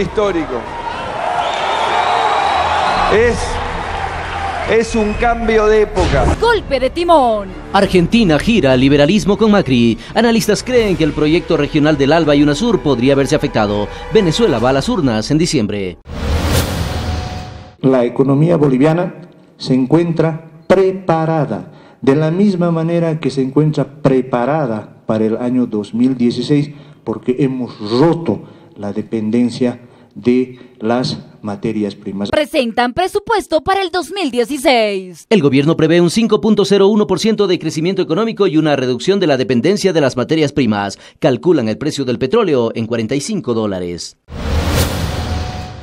histórico. Es, es un cambio de época. Golpe de timón. Argentina gira liberalismo con Macri. Analistas creen que el proyecto regional del ALBA y UNASUR podría verse afectado. Venezuela va a las urnas en diciembre. La economía boliviana se encuentra preparada, de la misma manera que se encuentra preparada para el año 2016, porque hemos roto la dependencia de las materias primas. Presentan presupuesto para el 2016. El gobierno prevé un 5.01% de crecimiento económico y una reducción de la dependencia de las materias primas. Calculan el precio del petróleo en 45 dólares.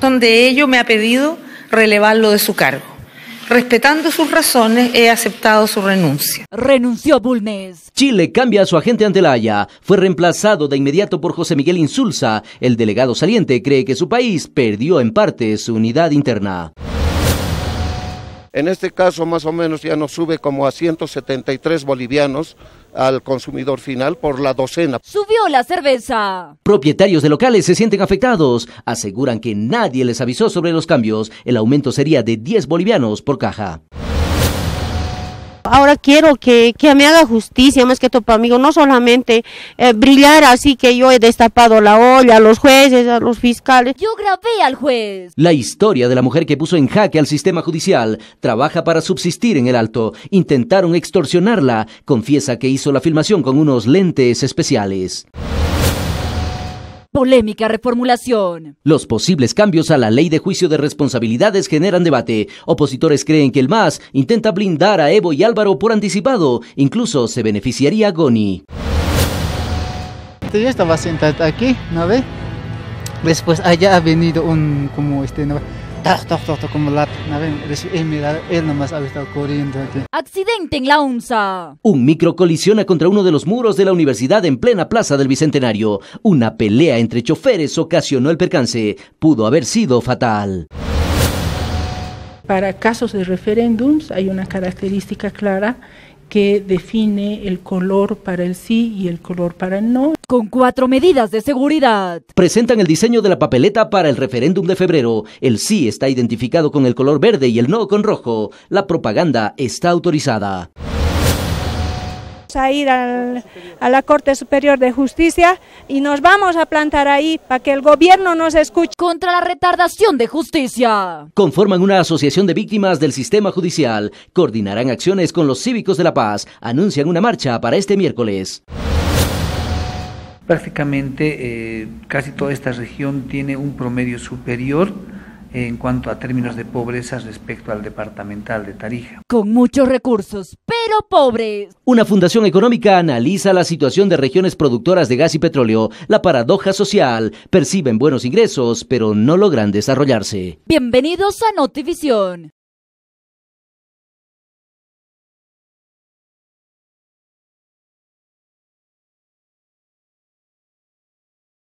Donde ello me ha pedido relevarlo de su cargo. Respetando sus razones, he aceptado su renuncia. Renunció Bulnes. Chile cambia a su agente ante la Haya. Fue reemplazado de inmediato por José Miguel Insulza. El delegado saliente cree que su país perdió en parte su unidad interna. En este caso, más o menos, ya nos sube como a 173 bolivianos al consumidor final por la docena. Subió la cerveza. Propietarios de locales se sienten afectados. Aseguran que nadie les avisó sobre los cambios. El aumento sería de 10 bolivianos por caja ahora quiero que, me haga justicia, más que topa amigo, no solamente eh, brillar así que yo he destapado la olla a los jueces, a los fiscales. Yo grabé al juez. La historia de la mujer que puso en jaque al sistema judicial, trabaja para subsistir en el alto, intentaron extorsionarla, confiesa que hizo la filmación con unos lentes especiales. Polémica reformulación. Los posibles cambios a la ley de juicio de responsabilidades generan debate. Opositores creen que el MAS intenta blindar a Evo y Álvaro por anticipado. Incluso se beneficiaría a Goni. Este Yo estaba sentado aquí, ¿no Después allá ha venido un, como este, ¿no? como la corriendo Accidente en la UNSA. Un micro colisiona contra uno de los muros de la universidad en plena plaza del Bicentenario. Una pelea entre choferes ocasionó el percance. Pudo haber sido fatal. Para casos de referéndums hay una característica clara que define el color para el sí y el color para el no. Con cuatro medidas de seguridad. Presentan el diseño de la papeleta para el referéndum de febrero. El sí está identificado con el color verde y el no con rojo. La propaganda está autorizada a ir a la Corte Superior de Justicia y nos vamos a plantar ahí para que el gobierno nos escuche. Contra la retardación de justicia. Conforman una asociación de víctimas del sistema judicial. Coordinarán acciones con los cívicos de La Paz. Anuncian una marcha para este miércoles. Prácticamente eh, casi toda esta región tiene un promedio superior en cuanto a términos de pobreza respecto al departamental de Tarija. Con muchos recursos, pero pobres. Una fundación económica analiza la situación de regiones productoras de gas y petróleo, la paradoja social. Perciben buenos ingresos, pero no logran desarrollarse. Bienvenidos a Notivisión.